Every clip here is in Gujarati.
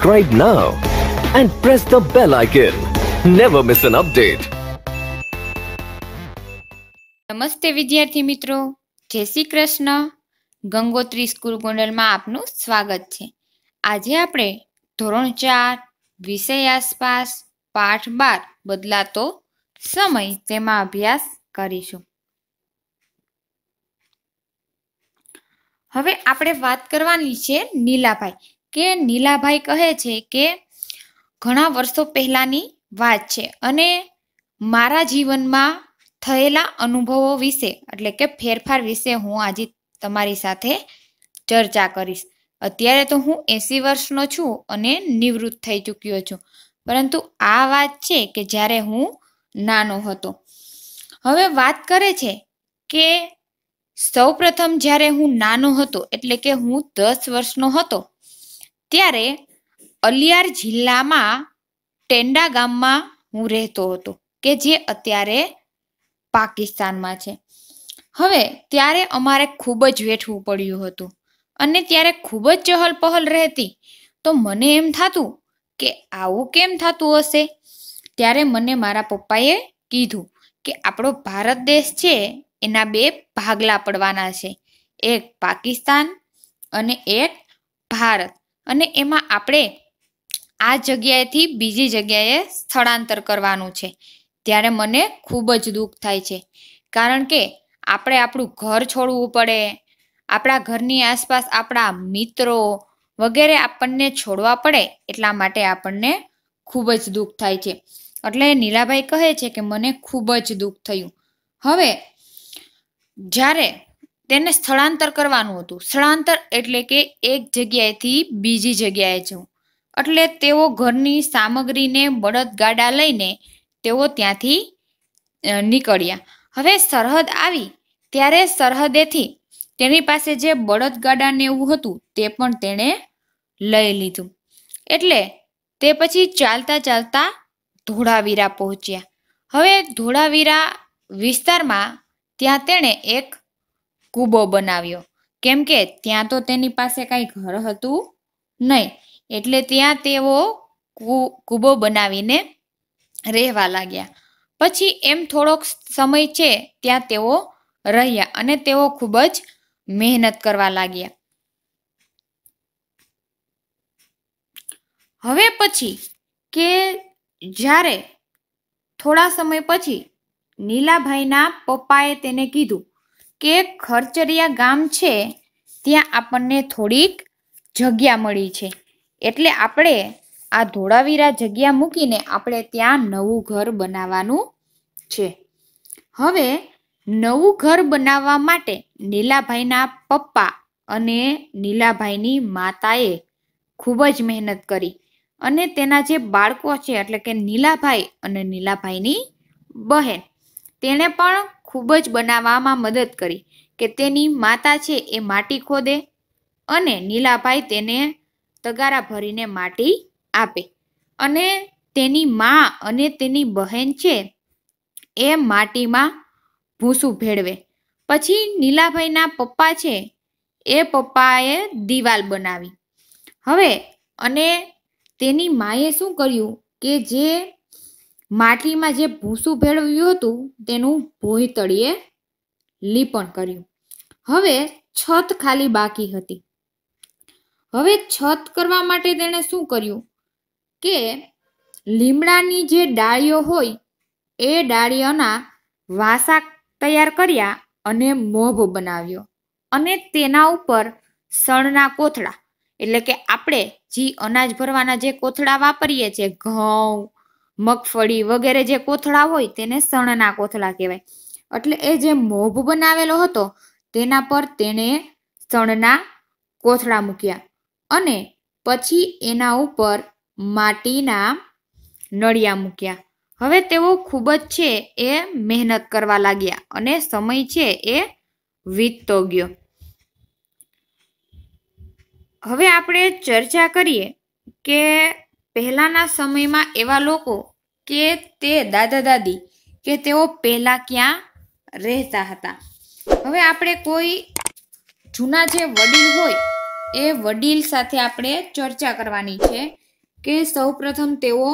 subscribe now and press the bell icon. Never miss an update. નમસ્તે વિદ્યાર્થી મિત્રો જય શ્રી કૃષ્ણ ગંગોત્રી સ્કૂલ ગોંડલમાં આપનું સ્વાગત છે આજે આપણે ધોરણ ચાર વિષય આસપાસ પાઠ બાર બદલાતો સમય તેમાં અભ્યાસ કરીશું હવે આપણે વાત કરવાની છે નીલાભાઈ કે નીલાભાઈ કહે છે કે ઘણા વર્ષો પહેલાંની વાત છે અને મારા જીવનમાં થયેલા અનુભવો વિશે એટલે કે ફેરફાર વિશે હું આજે તમારી સાથે ચર્ચા કરીશ અત્યારે તો હું એંસી વર્ષનો છું અને નિવૃત્ત થઈ ચૂક્યો છું પરંતુ આ વાત છે કે જ્યારે હું નાનો હતો હવે વાત કરે છે કે સૌપ્રથમ જ્યારે હું નાનો હતો એટલે કે હું દસ વર્ષનો હતો ત્યારે અલિયાર જિલ્લામાં ટેન્ડા ગામમાં હું રહેતો હતો કે જે અત્યારે પાકિસ્તાનમાં છે હવે ત્યારે અમારે ખૂબ જ વેઠવું પડ્યું હતું અને ત્યારે ખૂબ જ ચહલ પહલ રહેતી તો મને એમ થતું કે આવું કેમ થતું હશે ત્યારે મને મારા પપ્પાએ કીધું કે આપણો ભારત દેશ છે એના બે ભાગલા પડવાના છે એક પાકિસ્તાન અને એક ભારત અને એમાં આપણે આ જગ્યાએથી બીજી જગ્યાએ સ્થળાંતર કરવાનું છે ત્યારે મને ખૂબ જ દુઃખ થાય છે કારણ કે આપણે આપણું ઘર છોડવું પડે આપણા ઘરની આસપાસ આપણા મિત્રો વગેરે આપણને છોડવા પડે એટલા માટે આપણને ખૂબ જ દુઃખ થાય છે એટલે નીલાભાઈ કહે છે કે મને ખૂબ જ દુઃખ થયું હવે જ્યારે તેને સ્થળાંતર કરવાનું હતું સ્થળાંતર એટલે કે એક જગ્યાએથી બીજી જગ્યાએ જવું એટલે તેઓ ઘરની સામગ્રીને બળદગાડા લઈને તેઓ ત્યાંથી નીકળ્યા હવે સરહદ આવી ત્યારે સરહદેથી તેની પાસે જે બળદગાડાને એવું હતું તે પણ તેણે લઈ લીધું એટલે તે પછી ચાલતા ચાલતા ધોળાવીરા પહોંચ્યા હવે ધોળાવીરા વિસ્તારમાં ત્યાં તેણે એક કૂબો બનાવ્યો કેમ કે ત્યાં તો તેની પાસે કાંઈ ઘર હતું નહીં એટલે ત્યાં તેઓ કૂબો બનાવીને રહેવા લાગ્યા પછી એમ થોડોક સમય છે ત્યાં તેઓ રહ્યા અને તેઓ ખૂબ જ મહેનત કરવા લાગ્યા હવે પછી કે જ્યારે થોડા સમય પછી નીલાભાઈના પપ્પાએ તેને કીધું કે ખરચરિયા ગામ છે ત્યાં આપણને થોડીક જગ્યા મળી છે એટલે આપણે આ ધોળાવીરા જગ્યા મૂકીને આપણે ત્યાં નવું ઘર બનાવવાનું છે હવે નવું ઘર બનાવવા માટે નીલાભાઈના પપ્પા અને નીલાભાઈની માતાએ ખૂબ જ મહેનત કરી અને તેના જે બાળકો છે એટલે કે નીલાભાઈ અને નીલાભાઈની બહેન તેણે પણ ખૂબ જ બનાવવામાં મદદ કરી કે તેની માતા છે એ માટી ખોદે અને નીલાભાઈ તેને તગારા ભરીને માટી આપે અને તેની મા અને તેની બહેન છે એ માટીમાં ભૂસું ભેળવે પછી નીલાભાઈના પપ્પા છે એ પપ્પાએ દિવાલ બનાવી હવે અને તેની માએ શું કર્યું કે જે માટીમાં જે ભૂસું ભેળવ્યું હતું તેનું ભોય તળીએ લીપણ કર્યું હવે છત ખાલી બાકી હતી હવે છત કરવા માટે તેણે શું કર્યું કે લીમડાની જે ડાળીઓ હોય એ ડાળીઓના વાસા તૈયાર કર્યા અને મોભ બનાવ્યો અને તેના ઉપર સણના કોથળા એટલે કે આપણે જે અનાજ ભરવાના જે કોથળા વાપરીએ છીએ ઘઉં મગફળી વગેરે જે કોથળા હોય તેને સણના કોથળા કહેવાય એટલે એ જે મોભ બનાવેલો હતો તેના પર તેણે સણના કોથળા મૂક્યા અને પછી એના ઉપર માટીના નળિયા મૂક્યા હવે તેઓ ખૂબ જ છે એ મહેનત કરવા લાગ્યા અને સમય છે એ વીતતો ગયો હવે આપણે ચર્ચા કરીએ કે પહેલાંના સમયમાં એવા લોકો કે તે દાદા દાદી કે તેઓ પહેલાં ક્યાં રહેતા હતા હવે આપણે કોઈ જૂના જે વડીલ હોય એ વડીલ સાથે આપણે ચર્ચા કરવાની છે કે સૌપ્રથમ તેઓ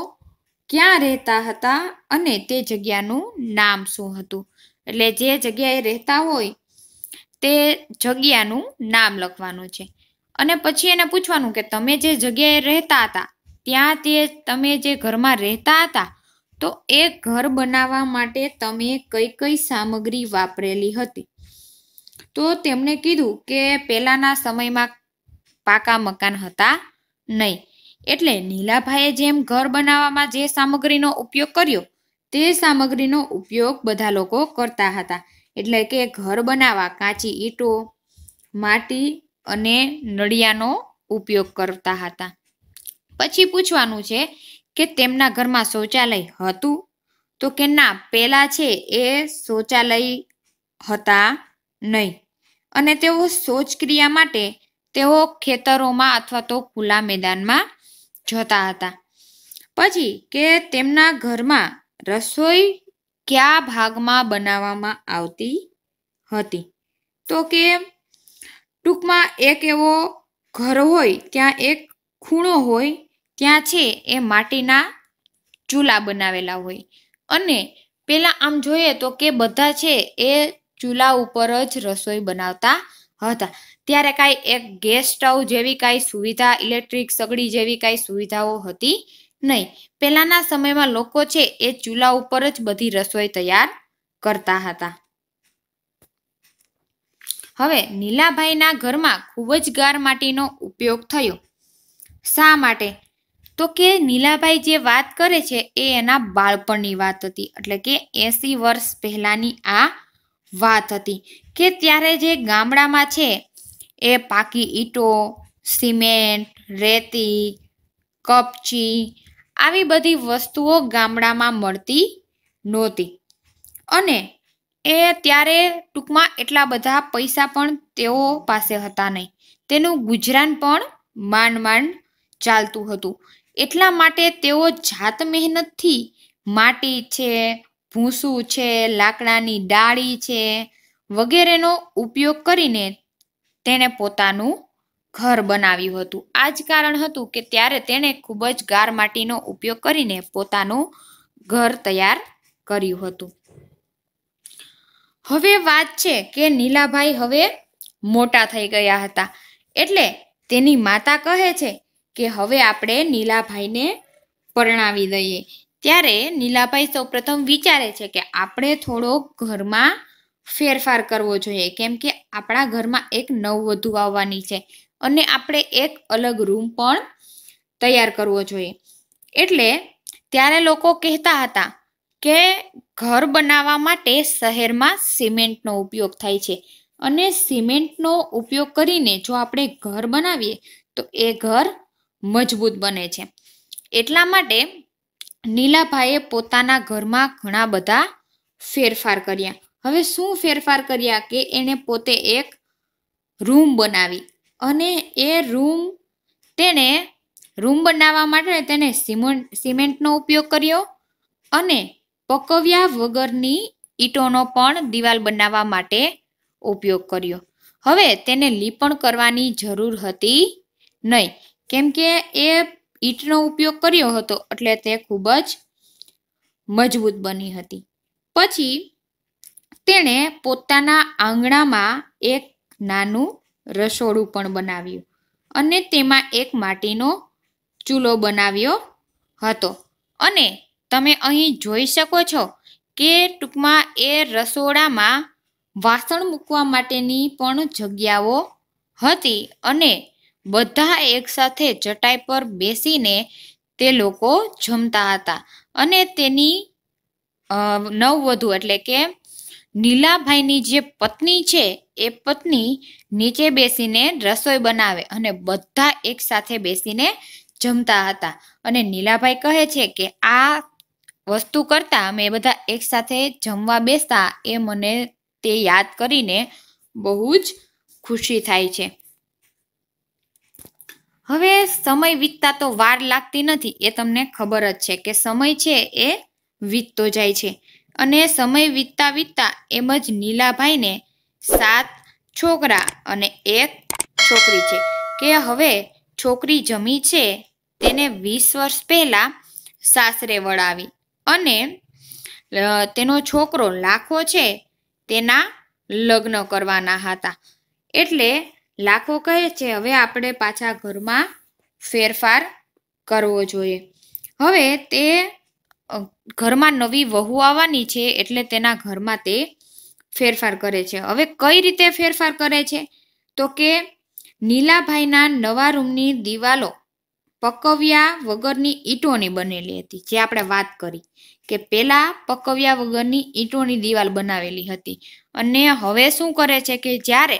ક્યાં રહેતા હતા અને તે જગ્યાનું નામ શું હતું એટલે જે જગ્યાએ રહેતા હોય તે જગ્યાનું નામ લખવાનું છે અને પછી એને પૂછવાનું કે તમે જે જગ્યાએ રહેતા હતા ત્યાં તે તમે જે ઘરમાં રહેતા હતા તો એ ઘર બનાવવા માટે તમે કઈ કઈ સામગ્રી વાપરેલી હતી તો તેમણે કીધું કે પહેલાંના સમયમાં પાકા મકાન હતા નહીં એટલે નીલાભાઈએ જેમ ઘર બનાવવામાં જે સામગ્રીનો ઉપયોગ કર્યો તે સામગ્રીનો ઉપયોગ બધા લોકો કરતા હતા એટલે કે ઘર બનાવવા કાચી ઈંટો માટી અને નળિયાનો ઉપયોગ કરતા હતા પછી પૂછવાનું છે કે તેમના ઘરમાં શૌચાલય હતું તો કે ના પહેલાં છે એ શૌચાલય હતા નહીં અને તેઓ શૌચક્રિયા માટે તેઓ ખેતરોમાં અથવા તો ખુલ્લા મેદાનમાં જતા હતા પછી કે તેમના ઘરમાં રસોઈ કયા ભાગમાં બનાવવામાં આવતી હતી તો કે ટૂંકમાં એક એવો ઘર હોય ત્યાં એક ખૂણો હોય ત્યાં છે એ માટીના ચૂલા બનાવેલા હોય અને પહેલાં આમ જોઈએ તો કે બધા છે એ ચૂલા ઉપર જ રસોઈ બનાવતા હતા ત્યારે કાંઈ એક ગેસ સ્ટવ જેવી કાંઈ સુવિધા ઇલેક્ટ્રિક સગડી જેવી કાંઈ સુવિધાઓ હતી નહીં પહેલાંના સમયમાં લોકો છે એ ચૂલા ઉપર જ બધી રસોઈ તૈયાર કરતા હતા હવે નીલાભાઈના ઘરમાં ખૂબ જ ગાર માટીનો ઉપયોગ થયો શા માટે તો કે નીલાભાઈ જે વાત કરે છે એ એના બાળપણની વાત હતી એટલે કે એંસી વર્ષ પહેલાંની આ વાત હતી કે ત્યારે જે ગામડામાં છે એ પાકી ઈંટો સિમેન્ટ રેતી કપચી આવી બધી વસ્તુઓ ગામડામાં મળતી નહોતી અને એ ત્યારે ટૂંકમાં એટલા બધા પૈસા પણ તેઓ પાસે હતા નહીં તેનું ગુજરાન પણ માંડ માંડ ચાલતું હતું એટલા માટે તેઓ જાત મહેનતથી માટી છે ભૂસું છે લાકડાની ડાળી છે વગેરેનો ઉપયોગ કરીને તેણે પોતાનું ઘર બનાવ્યું હતું આ જ કારણ હતું કે ત્યારે તેણે ખૂબ જ ગાર માટીનો ઉપયોગ કરીને પોતાનું ઘર તૈયાર કર્યું હતું હવે વાત છે કે નીલાભાઈ હવે મોટા થઈ ગયા હતા એટલે તેની માતા કહે છે કે હવે આપણે નીલાભાઈને પરણાવી દઈએ ત્યારે નીલાભાઈ સૌપ્રથમ વિચારે છે કે આપણે થોડો ઘરમાં ફેરફાર કરવો જોઈએ કેમ કે આપણા ઘરમાં એક નવવધુ આવવાની છે અને આપણે એક અલગ રૂમ પણ તૈયાર કરવો જોઈએ એટલે ત્યારે લોકો કહેતા હતા કે ઘર બનાવવા માટે શહેરમાં સિમેન્ટનો ઉપયોગ થાય છે અને સિમેન્ટનો ઉપયોગ કરીને જો આપણે ઘર બનાવીએ તો એ ઘર મજબૂત બને છે એટલા માટે નીલાભાઈએ પોતાના ઘરમાં ઘણા બધા ફેરફાર કર્યા હવે શું ફેરફાર કર્યા કે એણે પોતે એક રૂમ બનાવી અને એ રૂમ તેને રૂમ બનાવવા માટે તેને સિમેન્ટ સિમેન્ટનો ઉપયોગ કર્યો અને પકવ્યા વગરની ઈંટોનો પણ દિવાલ બનાવવા માટે ઉપયોગ કર્યો હવે તેને લીપણ કરવાની જરૂર હતી નહીં કેમ કે એ ઈંટનો ઉપયોગ કર્યો હતો એટલે તે ખૂબ જ મજબૂત બની હતી પછી તેણે પોતાના આંગણામાં એક નાનું રસોડું પણ બનાવ્યું અને તેમાં એક માટીનો ચૂલો બનાવ્યો હતો અને તમે અહીં જોઈ શકો છો કે ટૂંકમાં એ રસોડામાં વાસણ મૂકવા માટેની પણ જગ્યાઓ હતી અને બધા એકસાથે ચટાઈ પર બેસીને તે લોકો જમતા હતા અને તેની નવવધુ એટલે કે નીલાભાઈની જે પત્ની છે એ પત્ની નીચે બેસીને રસોઈ બનાવે અને બધા એકસાથે બેસીને જમતા હતા અને નીલાભાઈ કહે છે કે આ વસ્તુ કરતાં અમે બધા એકસાથે જમવા બેસતા એ મને તે યાદ કરીને બહુ જ ખુશી થાય છે હવે સમય વીતતા તો વાર લાગતી નથી એ તમને ખબર જ છે કે સમય છે એ વીતતો જાય છે અને સમય વીતતા વીતતા એમ જ નીલાભાઈને સાત છોકરા અને એક છોકરી છે કે હવે છોકરી જમી છે તેને વીસ વર્ષ પહેલાં સાસરે વળાવી અને તેનો છોકરો લાખો છે તેના લગ્ન કરવાના હતા એટલે લાખો કહે છે હવે આપણે પાછા ઘરમાં ફેરફાર કરવો જોઈએ હવે તે ઘરમાં નવી વહુ આવવાની છે એટલે તેના ઘરમાં તે ફેરફાર કરે છે હવે કઈ રીતે ફેરફાર કરે છે તો કે નીલાભાઈના નવા રૂમની દિવાલો પકવ્યા વગરની ઈંટોની બનેલી હતી જે આપણે વાત કરી કે પહેલા પકવ્યા વગરની ઈંટોની દિવાલ બનાવેલી હતી અને હવે શું કરે છે કે જ્યારે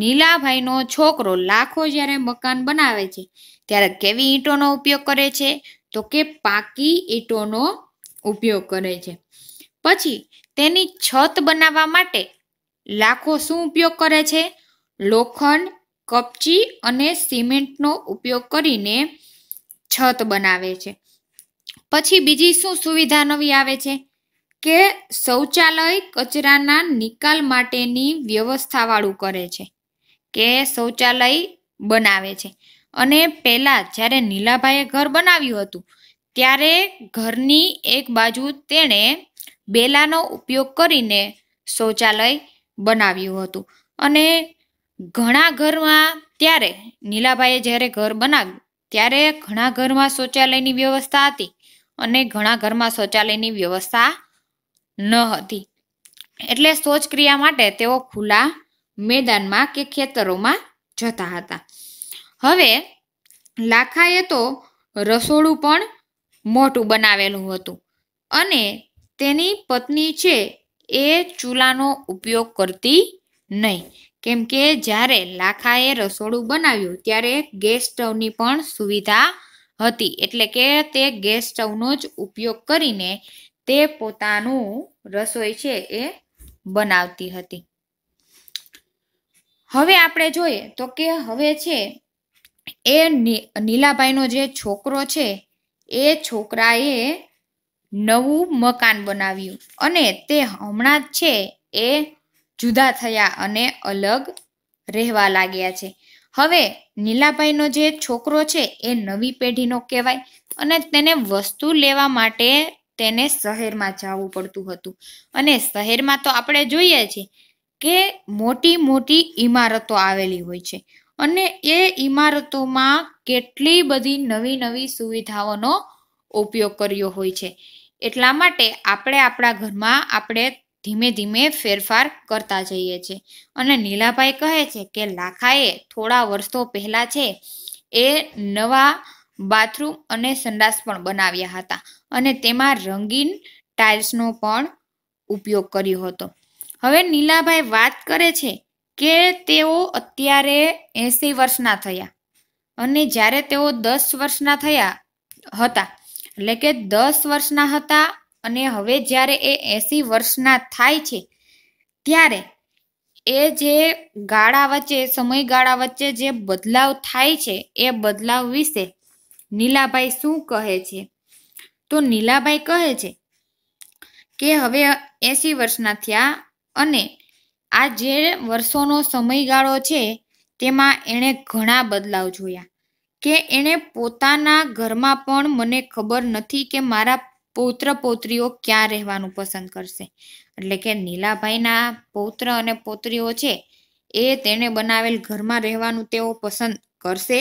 નીલાભાઈનો છોકરો લાખો જ્યારે મકાન બનાવે છે ત્યારે કેવી ઈંટોનો ઉપયોગ કરે છે તો કે પાકી ઈંટોનો ઉપયોગ કરે છે પછી તેની છત બનાવવા માટે લાખો શું ઉપયોગ કરે છે લોખંડ કપચી અને સિમેન્ટનો ઉપયોગ કરીને છત બનાવે છે પછી બીજી શું સુવિધા નવી આવે છે કે શૌચાલય કચરાના નિકાલ માટેની વ્યવસ્થાવાળું કરે છે કે શૌચાલય બનાવે છે અને પહેલાં જ્યારે નીલાભાઈએ ઘર બનાવ્યું હતું ત્યારે ઘરની એક બાજુ તેણે બેલાનો ઉપયોગ કરીને શૌચાલય બનાવ્યું હતું અને ઘણા ઘરમાં ત્યારે નીલાભાઈએ જ્યારે ઘર બનાવ્યું ત્યારે ઘણા ઘરમાં શૌચાલયની વ્યવસ્થા હતી અને ઘણા ઘરમાં શૌચાલયની વ્યવસ્થા ન હતી એટલે શૌચક્રિયા માટે તેઓ ખુલ્લા મેદાનમાં કે ખેતરોમાં જતા હતા હવે લાખાએ તો રસોડું પણ મોટું બનાવેલું હતું અને તેની પત્ની છે એ ચૂલાનો ઉપયોગ કરતી નહીં કેમ કે જ્યારે લાખાએ રસોડું બનાવ્યું ત્યારે ગેસ સ્ટવની પણ સુવિધા હતી એટલે કે તે ગેસ સ્ટવનો જ ઉપયોગ કરીને તે પોતાનું રસોઈ છે એ બનાવતી હતી હવે આપણે જોઈએ તો કે હવે છે એ નીલાભાઈનો જે છોકરો છે એ છોકરાએ નવું મકાન બનાવ્યું અને તે હમણાં જ છે એ જુદા થયા અને અલગ રહેવા લાગ્યા છે હવે નીલાભાઈનો જે છોકરો છે એ નવી પેઢીનો કહેવાય અને તેને વસ્તુ લેવા માટે તેને શહેરમાં જવું પડતું હતું અને શહેરમાં તો આપણે જોઈએ છીએ કે મોટી મોટી ઇમારતો આવેલી હોય છે અને એ ઇમારતોમાં કેટલી બધી નવી નવી સુવિધાઓનો ઉપયોગ કર્યો હોય છે એટલા માટે આપણે આપણા ઘરમાં આપણે ધીમે ધીમે ફેરફાર કરતા જઈએ છીએ અને નીલાભાઈ કહે છે કે લાખાએ થોડા વર્ષો પહેલાં છે એ નવા બાથરૂમ અને સંડાસ પણ બનાવ્યા હતા અને તેમાં રંગીન ટાઇલ્સનો પણ ઉપયોગ કર્યો હતો હવે નીલાભાઈ વાત કરે છે કે તેઓ અત્યારે એંસી વર્ષના થયા અને જ્યારે તેઓ દસ વર્ષના થયા હતા એટલે કે દસ વર્ષના હતા અને હવે જ્યારે એ એંસી વર્ષના થાય છે ત્યારે એ જે ગાળા વચ્ચે સમયગાળા વચ્ચે જે બદલાવ થાય છે એ બદલાવ વિશે નીલાભાઈ શું કહે છે તો નીલાભાઈ કહે છે કે હવે એસી વર્ષના થયા અને આ જે વર્ષોનો સમયગાળો છે તેમાં એણે ઘણા બદલાવ જોયા કે એણે પોતાના ઘરમાં પણ મને ખબર નથી કે મારા પૌત્ર પૌત્રીઓ ક્યાં રહેવાનું પસંદ કરશે એટલે કે નીલાભાઈના પૌત્ર અને પૌત્રીઓ છે એ તેણે બનાવેલ ઘરમાં રહેવાનું તેઓ પસંદ કરશે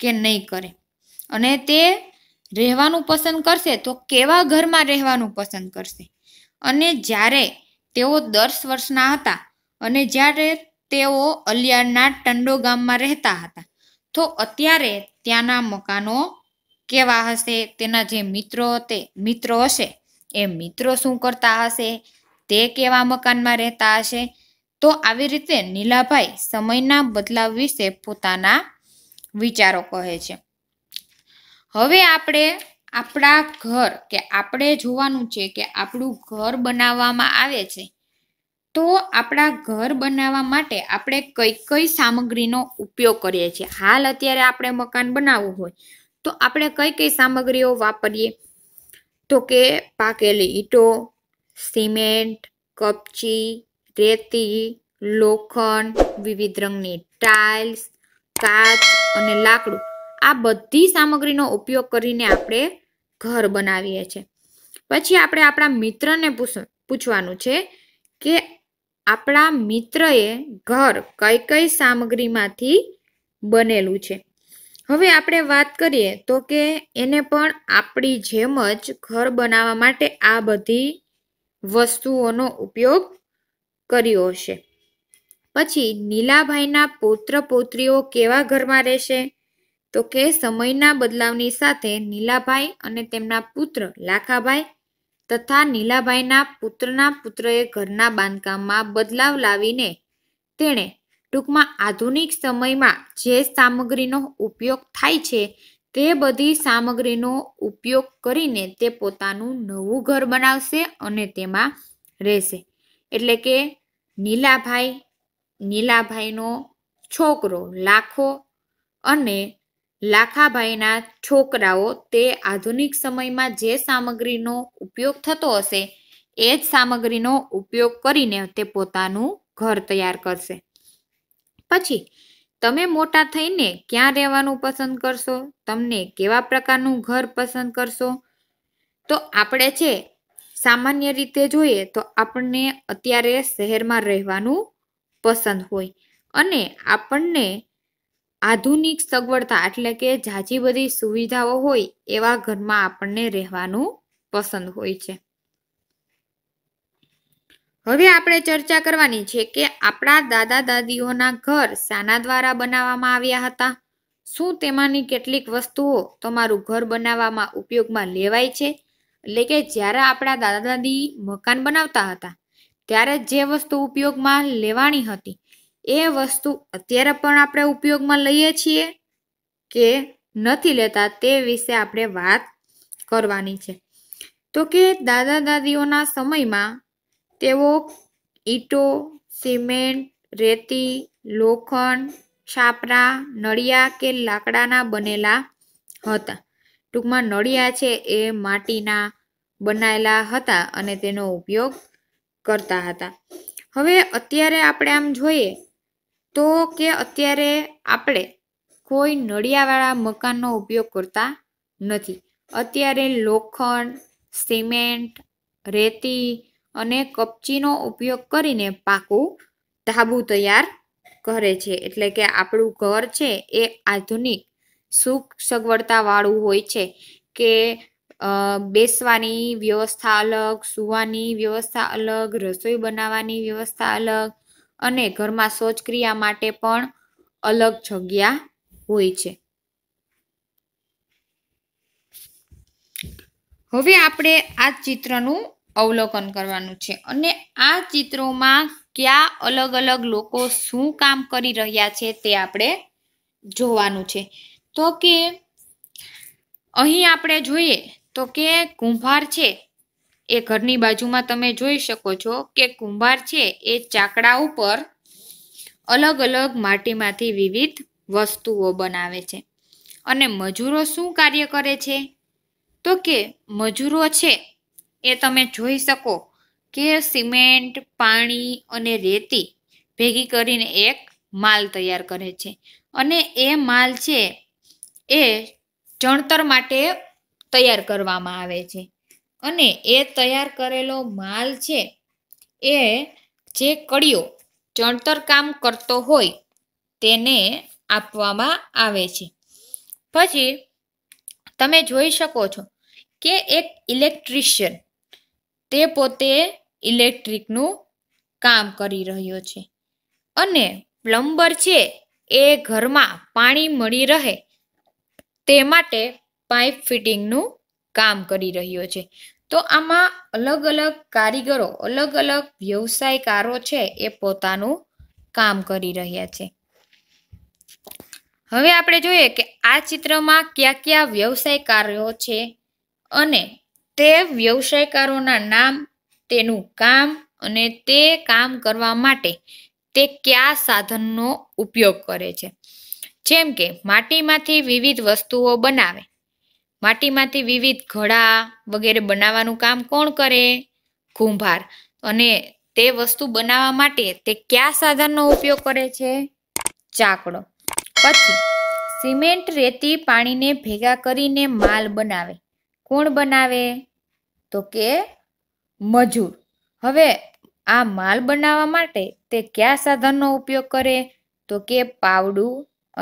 કે નહીં કરે અને તે રહેવાનું પસંદ કરશે તો કેવા ઘરમાં રહેવાનું પસંદ કરશે અને જ્યારે તેઓ દસ વર્ષના હતા અને જ્યારે તેઓ અલિયારના ટંડો ગામમાં રહેતા હતા તો અત્યારે ત્યાંના મકાનો કેવા હશે તેના જે મિત્રો તે મિત્રો હશે એ મિત્રો શું કરતા હશે તે કેવા મકાનમાં રહેતા હશે તો આવી રીતે નીલાભાઈ સમયના બદલાવ વિશે પોતાના વિચારો કહે છે હવે આપણે આપણા ઘર કે આપણે જોવાનું છે કે આપણું ઘર બનાવવામાં આવે છે તો આપણા ઘર બનાવવા માટે આપણે કઈ કઈ સામગ્રીનો ઉપયોગ કરીએ છીએ હાલ અત્યારે આપણે મકાન બનાવવું હોય તો આપણે કઈ કઈ સામગ્રીઓ વાપરીએ તો કે પાકેલી ઈંટો સિમેન્ટ કપચી રેતી લોખંડ વિવિધ રંગની ટાઇલ્સ કાચ અને લાકડું આ બધી સામગ્રીનો ઉપયોગ કરીને આપણે ઘર બનાવીએ છીએ પછી આપણે આપણા મિત્રને પૂછવાનું છે કે આપણા મિત્રએ ઘર કઈ કઈ સામગ્રીમાંથી બનેલું છે હવે આપણે વાત કરીએ તો કે એને પણ આપણી જેમ જ ઘર બનાવવા માટે આ બધી વસ્તુઓનો ઉપયોગ કર્યો હશે પછી નીલાભાઈના પૌત્ર પુત્રીઓ કેવા ઘરમાં રહેશે તો કે સમયના બદલાવની સાથે નીલાભાઈ અને તેમના પુત્ર લાખાભાઈ તથા નીલાભાઈના પુત્રના પુત્રએ ઘરના બાંધકામમાં બદલાવ લાવીને તેણે ટૂંકમાં આધુનિક સમયમાં જે સામગ્રીનો ઉપયોગ થાય છે તે બધી સામગ્રીનો ઉપયોગ કરીને તે પોતાનું નવું ઘર બનાવશે અને તેમાં રહેશે એટલે કે નીલાભાઈ નીલાભાઈનો છોકરો લાખો અને લાખાભાઈના છોકરાઓ તે આધુનિક સમયમાં જે સામગ્રીનો ઉપયોગ થતો હશે એ જ સામગ્રીનો ઉપયોગ કરીને તે પોતાનું ઘર તૈયાર કરશે પછી તમે મોટા થઈને ક્યાં રહેવાનું પસંદ કરશો તમને કેવા પ્રકારનું ઘર પસંદ કરશો તો આપણે છે સામાન્ય રીતે જોઈએ તો આપણને અત્યારે શહેરમાં રહેવાનું પસંદ હોય અને આપણને આધુનિક સગવડતા એટલે કે જાજી બધી સુવિધાઓ હોય એવા ઘરમાં આપણને રહેવાનું પસંદ હોય છે હવે આપણે ચર્ચા કરવાની છે કે આપણા દાદા દાદીઓના ઘર શાના દ્વારા બનાવવામાં આવ્યા હતા શું તેમાંની કેટલીક વસ્તુઓ તમારું ઘર બનાવવામાં ઉપયોગમાં લેવાય છે એટલે કે જ્યારે આપણા દાદા દાદી મકાન બનાવતા હતા ત્યારે જે વસ્તુ ઉપયોગમાં લેવાની હતી એ વસ્તુ અત્યારે પણ આપણે ઉપયોગમાં લઈએ છીએ કે નથી લેતા તે વિશે આપણે વાત કરવાની છે તો કે દાદા દાદીઓના સમયમાં તેઓ ઈંટો સિમેન્ટ રેતી લોખંડ છાપરા નળિયા કે લાકડાના બનેલા હતા ટૂંકમાં નળિયા છે એ માટીના બનાવેલા હતા અને તેનો ઉપયોગ કરતા હતા હવે અત્યારે આપણે આમ જોઈએ તો કે અત્યારે આપણે કોઈ નળિયાવાળા મકાનનો ઉપયોગ કરતા નથી અત્યારે લોખંડ સિમેન્ટ રેતી અને કપચીનો ઉપયોગ કરીને પાકું ધાબુ તૈયાર કરે છે એટલે કે આપણું ઘર છે એ આધુનિક સુખ સગવડતાવાળું હોય છે કે બેસવાની વ્યવસ્થા અલગ સૂવાની વ્યવસ્થા અલગ રસોઈ બનાવવાની વ્યવસ્થા અલગ અને ઘરમાં શૌચક્રિયા માટે પણ અલગ જગ્યા હોય છે હવે આપણે આ ચિત્રનું અવલોકન કરવાનું છે અને આ ચિત્રોમાં કયા અલગ અલગ લોકો શું કામ કરી રહ્યા છે તે આપણે જોવાનું છે તો કે અહીં આપણે જોઈએ તો કે કુંભાર છે એ ઘરની બાજુમાં તમે જોઈ શકો છો કે કુંભાર છે એ ચાકડા ઉપર અલગ અલગ માટીમાંથી વિવિધ વસ્તુઓ બનાવે છે અને મજૂરો શું કાર્ય કરે છે તો કે મજૂરો છે એ તમે જોઈ શકો કે સિમેન્ટ પાણી અને રેતી ભેગી કરીને એક માલ તૈયાર કરે છે અને એ માલ છે એ ચણતર માટે તૈયાર કરવામાં આવે છે અને એ તૈયાર કરેલો માલ છે એ જે કડીઓ ચણતર કામ કરતો હોય તેને આપવામાં આવે છે પછી તમે જોઈ શકો છો કે એક ઇલેક્ટ્રિશિયન તે પોતે ઇલેક્ટ્રિકનું કામ કરી રહ્યો છે અને પ્લમ્બર છે એ ઘરમાં પાણી મળી રહે તે માટે પાઇપ ફિટિંગનું કામ કરી રહ્યો છે તો આમાં અલગ અલગ કારીગરો અલગ અલગ વ્યવસાયકારો છે એ પોતાનું કામ કરી રહ્યા છે હવે આપણે જોઈએ કે આ ચિત્રમાં કયા કયા વ્યવસાયકારો છે અને તે વ્યવસાયકારોના નામ તેનું કામ અને તે કામ કરવા માટે તે કયા સાધનનો ઉપયોગ કરે છે જેમ કે માટીમાંથી વિવિધ વસ્તુઓ બનાવે માટીમાંથી વિવિધ ઘડા વગેરે બનાવવાનું કામ કોણ કરે કુંભાર અને તે વસ્તુ બનાવવા માટે તે કયા સાધનનો ઉપયોગ કરે છે ચાકડો પછી સિમેન્ટ રેતી પાણીને ભેગા કરીને માલ બનાવે કોણ બનાવે તો કે મજૂર હવે આ માલ બનાવવા માટે તે કયા સાધનનો ઉપયોગ કરે તો કે પાવડું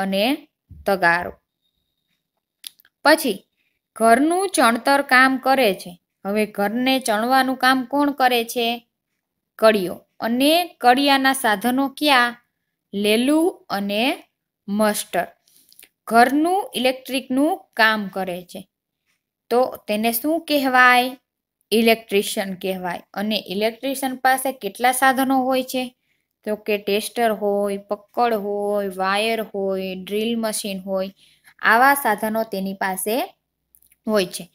અને તગારો પછી ઘરનું ચણતર કામ કરે છે હવે ઘરને ચણવાનું કામ કોણ કરે છે કડિયો અને કડિયાના સાધનો ક્યાં લેલું અને મસ્ટર ઘરનું ઇલેક્ટ્રિકનું કામ કરે છે તો તેને શું કહેવાય ઇલેક્ટ્રિશિયન કહેવાય અને ઇલેક્ટ્રિશિયન પાસે કેટલા સાધનો હોય છે તો કે ટેસ્ટર હોય પક્કડ હોય વાયર હોય ડ્રિલ મશીન હોય આવા સાધનો તેની પાસે હોય છે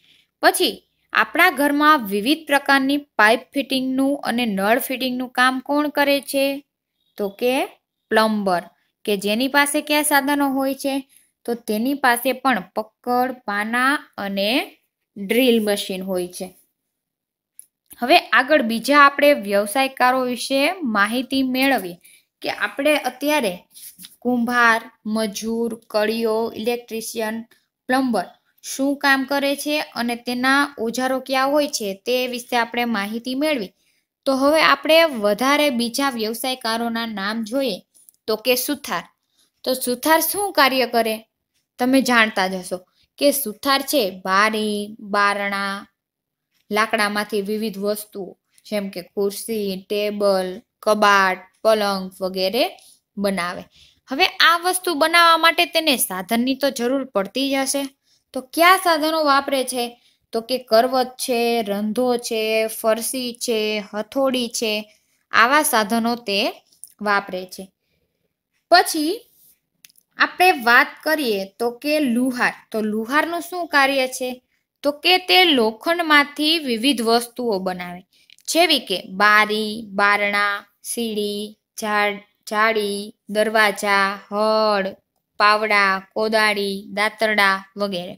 પછી આપણા ઘરમાં વિવિધ પ્રકારની પાઇપ ફિટિંગનું અને નળ ફિટિંગનું કામ કોણ કરે છે તો કે પ્લમ્બર કે જેની પાસે કયા સાધનો હોય છે તો તેની પાસે પણ પકડ પાના અને ડ્રીલ મશીન હોય છે હવે આગળ બીજા આપણે વ્યવસાયકારો વિશે માહિતી મેળવીએ કે આપણે અત્યારે કુંભાર મજૂર કળીઓ ઇલેક્ટ્રિશિયન પ્લમ્બર શું કામ કરે છે અને તેના ઓજારો ક્યાં હોય છે તે વિશે આપણે માહિતી મેળવી તો હવે આપણે વધારે બીજા વ્યવસાયકારોના નામ જોઈએ તો કે સુથાર તો સુથાર શું કાર્ય કરે તમે જાણતા જ હશો કે સુથાર છે બારી બારણા લાકડામાંથી વિવિધ વસ્તુઓ જેમ કે ખુરશી ટેબલ કબાટ પલંગ વગેરે બનાવે હવે આ વસ્તુ બનાવવા માટે તેને સાધનની તો જરૂર પડતી જ હશે તો કયા સાધનો વાપરે છે તો કે કરવત છે રંધો છે ફરસી છે હથોડી છે આવા સાધનો તે વાપરે છે પછી આપણે વાત કરીએ તો કે લુહાર તો લુહારનું શું કાર્ય છે તો કે તે લોખંડમાંથી વિવિધ વસ્તુઓ બનાવે જેવી કે બારી બારણા સીડી ઝાડ જાળી દરવાજા હળ પાવડા કોદાળી દાંતરડા વગેરે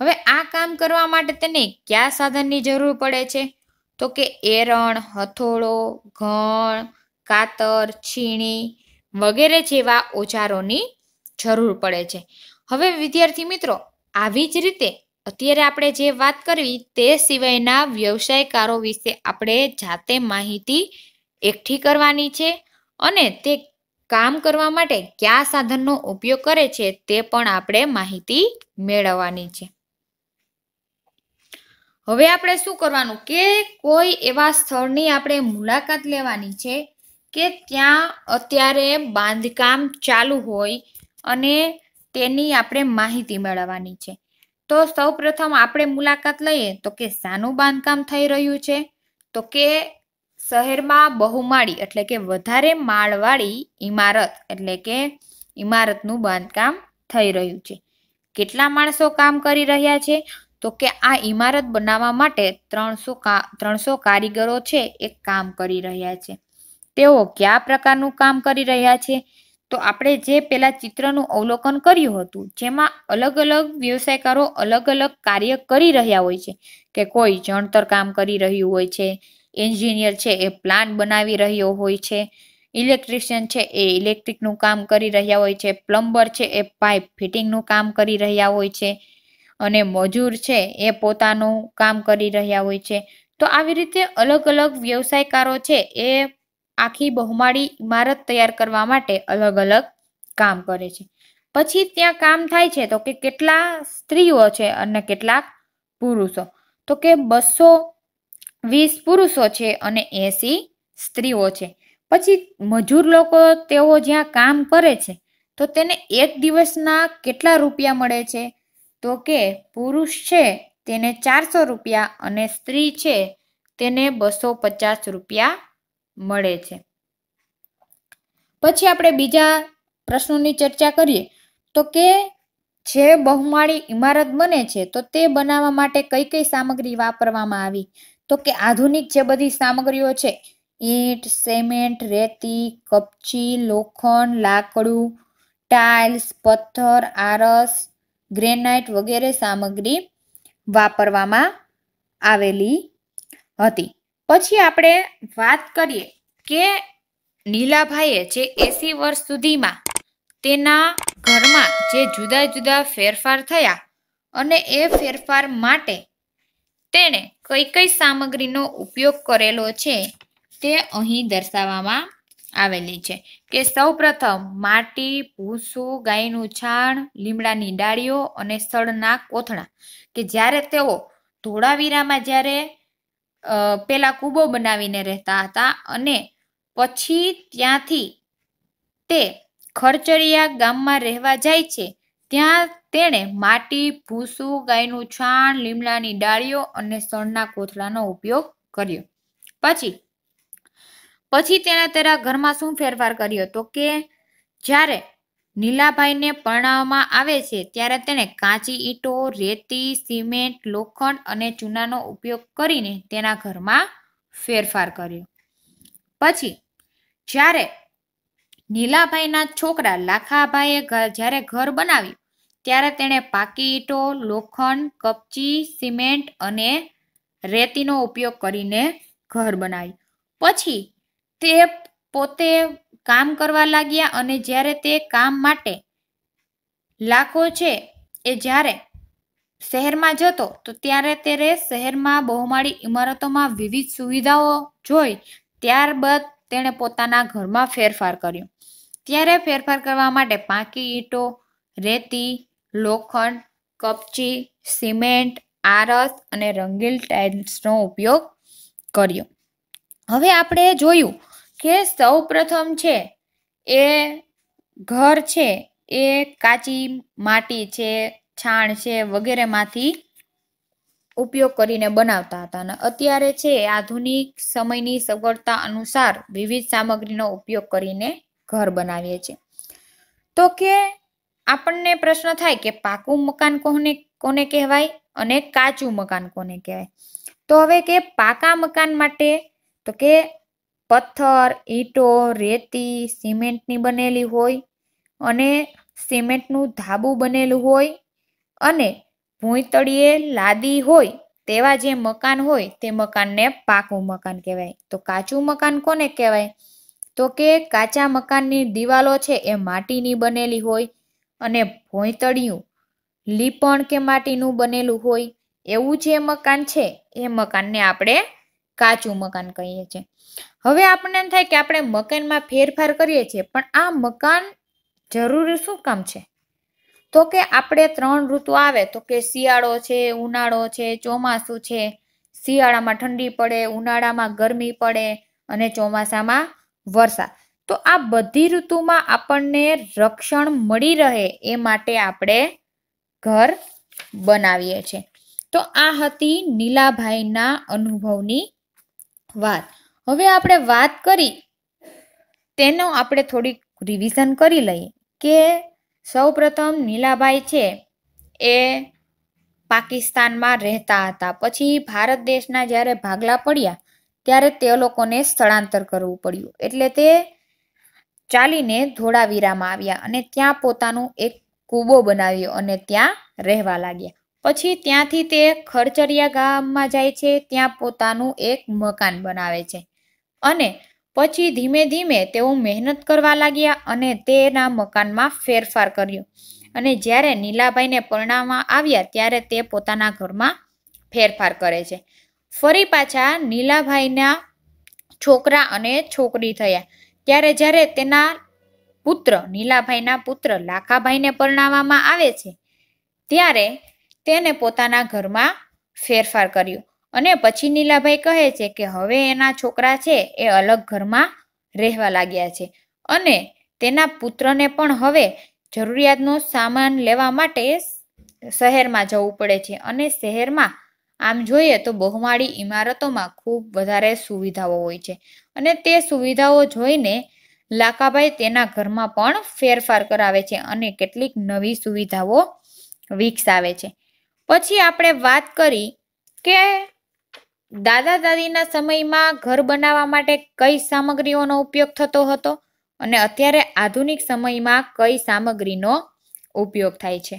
હવે આ કામ કરવા માટે તેને કયા સાધનની જરૂર પડે છે તો કે એરણ હથોળો ઘણ કાતર છીણી વગેરે જેવા ઓજારોની જરૂર પડે છે હવે વિદ્યાર્થી મિત્રો આવી જ રીતે અત્યારે આપણે જે વાત કરવી તે સિવાયના વ્યવસાયકારો વિશે આપણે જાતે માહિતી એકઠી કરવાની છે અને તે કામ કરવા માટે કયા સાધનનો ઉપયોગ કરે છે તે પણ આપણે માહિતી મેળવવાની છે હવે આપણે શું કરવાનું કે કોઈ એવા સ્થળની આપણે મુલાકાત લેવાની છે કે ત્યાં અત્યારે બાંધકામ ચાલુ હોય અને તેની આપણે માહિતી મેળવવાની છે તો સૌ પ્રથમ આપણે મુલાકાત લઈએ તો કે શાનું બાંધકામ થઈ રહ્યું છે તો કે શહેરમાં બહુમાળી એટલે કે વધારે માળવાળી ઇમારત એટલે કે ઇમારતનું બાંધકામ થઈ રહ્યું છે કેટલા માણસો કામ કરી રહ્યા છે તો કે આ ઇમારત બનાવવા માટે ત્રણસો ત્રણસો કારીગરો છે એ કામ કરી રહ્યા છે તેઓ કયા પ્રકારનું કામ કરી રહ્યા છે તો આપણે જે પેલા ચિત્રનું અવલોકન કર્યું હતું જેમાં અલગ અલગ વ્યવસાયકારો અલગ અલગ કાર્ય કરી રહ્યા હોય છે કે કોઈ જણતર કામ કરી રહ્યું હોય છે એન્જિનિયર છે એ પ્લાન્ટ બનાવી રહ્યો હોય છે ઇલેક્ટ્રિશિયન છે એ ઇલેક્ટ્રિકનું કામ કરી રહ્યા હોય છે પ્લમ્બર છે એ પાઇપ ફિટિંગનું કામ કરી રહ્યા હોય છે અને મજૂર છે એ પોતાનું કામ કરી રહ્યા હોય છે તો આવી રીતે અલગ અલગ વ્યવસાયકારો છે એ આખી બહુમાળી ઇમારત તૈયાર કરવા માટે અલગ અલગ કામ કરે છે પછી ત્યાં કામ થાય છે તો કે કેટલા સ્ત્રીઓ છે અને કેટલાક પુરુષો તો કે બસો વીસ પુરુષો છે અને એસી સ્ત્રીઓ છે પછી મજૂર લોકો તેઓ જ્યાં કામ કરે છે તો તેને એક દિવસના કેટલા રૂપિયા મળે છે તો કે પુરુષ છે તેને ચારસો રૂપિયા અને સ્ત્રી છે તેને બસો પચાસ રૂપિયા મળે છે પછી આપણે બીજા પ્રશ્નોની ચર્ચા કરીએ તો કે જે બહુમાળી ઇમારત બને છે તો તે બનાવવા માટે કઈ કઈ સામગ્રી વાપરવામાં આવી તો કે આધુનિક જે બધી સામગ્રીઓ છે ઈંટ સિમેન્ટ રેતી કપચી લોખંડ લાકડું ટાઇલ્સ પથ્થર આરસ ગ્રેનાઇટ વગેરે સામગ્રી વાપરવામાં આવેલી હતી પછી આપણે વાત કરીએ કે નીલાભાઈએ જે એસી વર્ષ સુધીમાં તેના ઘરમાં જે જુદા જુદા ફેરફાર થયા અને એ ફેરફાર માટે તેણે કઈ કઈ સામગ્રીનો ઉપયોગ કરેલો છે તે અહીં દર્શાવવામાં આવેલી છે કે સૌપ્રથમ માટી ભૂસું ગાયનું છાણ લીમડાની ડાળીઓ અને સળના કોથળા કે જ્યારે તેઓ ધોળાવીરામાં જ્યારે પહેલાં કૂબો બનાવીને રહેતા હતા અને પછી ત્યાંથી તે ખરચરિયા ગામમાં રહેવા જાય છે ત્યાં તેણે માટી ભૂસું ગાયનું છાણ લીમડાની ડાળીઓ અને સણના કોથળાનો ઉપયોગ કર્યો પછી પછી તેણે તેના ઘરમાં શું ફેરફાર કર્યો તો કે જ્યારે નીલાભાઈને પરણાવવામાં આવે છે ત્યારે તેણે કાચી ઈંટો રેતી સિમેન્ટ લોખંડ અને ચૂનાનો ઉપયોગ કરીને તેના ઘરમાં ફેરફાર કર્યો પછી જ્યારે નીલાભાઈના છોકરા લાખાભાઈએ જ્યારે ઘર બનાવ્યું ત્યારે તેણે પાકી ઈંટો લોખંડ કપચી સિમેન્ટ અને રેતીનો ઉપયોગ કરીને ઘર બનાવ્યું પછી તે પોતે કામ કરવા લાગ્યા અને જ્યારે તે કામ માટે લાખો છે એ જ્યારે શહેરમાં જતો તો ત્યારે ત્યારે શહેરમાં બહુમાળી ઇમારતોમાં વિવિધ સુવિધાઓ જોઈ ત્યારબાદ તેણે પોતાના ઘરમાં ફેરફાર કર્યો ત્યારે ફેરફાર કરવા માટે પાકી ઈંટો રેતી લોખંડ કપચી સિમેન્ટ આરસ અને રંગીલ ટાઇલ્સનો ઉપયોગ કર્યો હવે આપણે જોયું કે સૌ પ્રથમ છે એ ઘર છે એ કાચી માટી છે છાણ છે વગેરેમાંથી ઉપયોગ કરીને બનાવતા હતા અને અત્યારે છે આધુનિક સમયની સગવડતા અનુસાર વિવિધ સામગ્રીનો ઉપયોગ કરીને ઘર બનાવીએ છીએ તો કે આપણને પ્રશ્ન થાય કે પાકું મકાન કોને કોને કહેવાય અને કાચું મકાન કોને કહેવાય તો હવે કે પાકા મકાન માટે તો કે પથ્થર ઈંટો રેતી સિમેન્ટની બનેલી હોય અને સિમેન્ટનું ધાબું બનેલું હોય અને ભૂંયતળીએ લાદી હોય તેવા જે મકાન હોય તે મકાનને પાકું મકાન કહેવાય તો કાચું મકાન કોને કહેવાય તો કે કાચા મકાનની દિવાલો છે એ માટીની બનેલી હોય અને ભોંયતળિયું લીપણ કે માટીનું બનેલું હોય એવું જે મકાન છે એ મકાનને આપણે કાચું મકાન કહીએ છીએ હવે આપણને એમ થાય કે આપણે મકાનમાં ફેરફાર કરીએ છીએ પણ આ મકાન જરૂરી શું કામ છે તો કે આપણે ત્રણ ઋતુ આવે તો કે શિયાળો છે ઉનાળો છે ચોમાસું છે શિયાળામાં ઠંડી પડે ઉનાળામાં ગરમી પડે અને ચોમાસામાં વરસાદ તો આ બધી ઋતુમાં આપણને રક્ષણ મળી રહે એ માટે આપણે ઘર બનાવીએ છીએ તો આ હતી નીલાભાઈના અનુભવની વાત હવે આપણે વાત કરી તેનો આપણે થોડીક રિવિઝન કરી લઈએ કે સૌપ્રથમ નીલાભાઈ છે એ પાકિસ્તાનમાં રહેતા હતા પછી ભારત દેશના જ્યારે ભાગલા પડ્યા ત્યારે તે લોકોને સ્થળાંતર કરવું પડ્યું એટલે તે ચાલીને ધોળાવીરામાં આવ્યા અને ત્યાં પોતાનું એક કૂબો બનાવ્યો અને ત્યાં રહેવા લાગ્યા પછી ત્યાંથી તે ખરચરિયા ગામમાં જાય છે ત્યાં પોતાનું એક મકાન બનાવે છે અને પછી ધીમે ધીમે તેઓ મહેનત કરવા લાગ્યા અને તેના મકાનમાં ફેરફાર કર્યો અને જ્યારે નીલાભાઈને પરણાવવા આવ્યા ત્યારે તે પોતાના ઘરમાં ફેરફાર કરે છે ફરી પાછા નીલાભાઈના છોકરા અને છોકરી થયા ત્યારે જ્યારે તેના પુત્ર નીલાભાઈના પુત્ર લાખાભાઈને પરણાવવામાં આવે છે ત્યારે તેને પોતાના ઘરમાં ફેરફાર કર્યો અને પછી નીલાભાઈ કહે છે કે હવે એના છોકરા છે એ અલગ ઘરમાં રહેવા લાગ્યા છે અને તેના પુત્રને પણ હવે જરૂરિયાતનો સામાન લેવા માટે શહેરમાં જવું પડે છે અને શહેરમાં આમ જોઈએ તો બહુમાળી ઇમારતોમાં ખૂબ વધારે સુવિધાઓ હોય છે અને તે સુવિધાઓ જોઈને લાકાભાઈ તેના ઘરમાં પણ ફેરફાર કરાવે છે અને કેટલીક નવી સુવિધાઓ વિકસાવે છે પછી આપણે વાત કરી કે દાદા દાદીના સમયમાં ઘર બનાવવા માટે કઈ સામગ્રીઓનો ઉપયોગ થતો હતો અને અત્યારે આધુનિક સમયમાં કઈ સામગ્રીનો ઉપયોગ થાય છે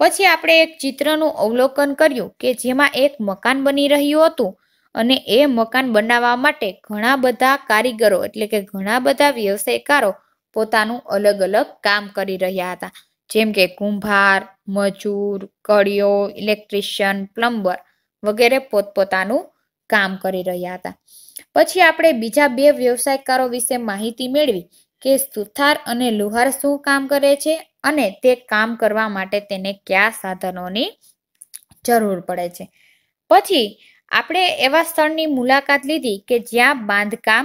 પછી આપણે એક ચિત્રનું અવલોકન કર્યું કે જેમાં એક મકાન બની રહ્યું હતું અને એ મકાન બનાવવા માટે ઘણા બધા કારીગરો એટલે કે ઘણા બધા વ્યવસાયકારો પોતાનું અલગ અલગ કામ કરી રહ્યા હતા જેમ કે કુંભાર મજૂર કડિયો ઇલેક્ટ્રિશિયન પ્લમ્બર વગેરે પોતપોતાનું કામ કરી રહ્યા હતા પછી આપણે બીજા બે વ્યવસાયકારો વિશે માહિતી મેળવી કે સુથાર અને લુહાર શું કામ કરે છે અને તે કામ કરવા માટે તેને કયા સાધનોની જરૂર પડે છે પછી આપણે એવા સ્થળની મુલાકાત લીધી કે જ્યાં બાંધકામ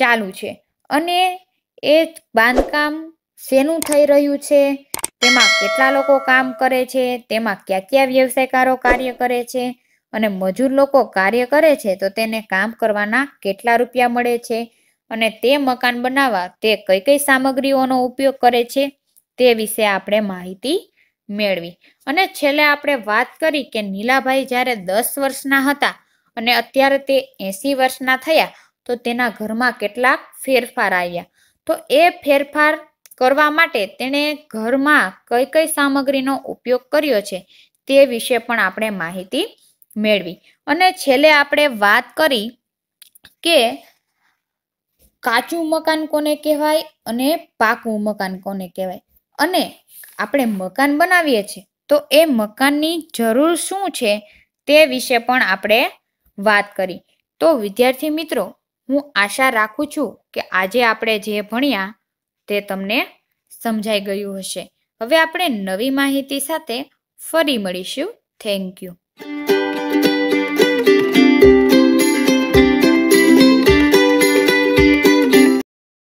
ચાલુ છે અને એ બાંધકામ શેનું થઈ રહ્યું છે તેમાં કેટલા લોકો કામ કરે છે તેમાં કયા કયા વ્યવસાયકારો કાર્ય કરે છે અને મજૂર લોકો કાર્ય કરે છે તો તેને કામ કરવાના કેટલા રૂપિયા મળે છે અને તે મકાન બનાવવા તે કઈ કઈ સામગ્રીઓનો ઉપયોગ કરે છે તે વિશે આપણે માહિતી મેળવી અને છેલ્લે આપણે વાત કરી કે નીલાભાઈ જ્યારે દસ વર્ષના હતા અને અત્યારે તે એસી વર્ષના થયા તો તેના ઘરમાં કેટલાક ફેરફાર આવ્યા તો એ ફેરફાર કરવા માટે તેણે ઘરમાં કઈ કઈ સામગ્રીનો ઉપયોગ કર્યો છે તે વિશે પણ આપણે માહિતી મેળવી અને છેલ્લે આપણે વાત કરી કે કાચું મકાન કોને કહેવાય અને પાકું મકાન કોને કહેવાય અને આપણે મકાન બનાવીએ છીએ તો એ મકાનની જરૂર શું છે તે વિશે પણ આપણે વાત કરી તો વિદ્યાર્થી મિત્રો હું આશા રાખું છું કે આજે આપણે જે ભણ્યા તે તમને સમજાઈ ગયું હશે હવે આપણે નવી માહિતી સાથે ફરી મળીશું થેન્ક યુ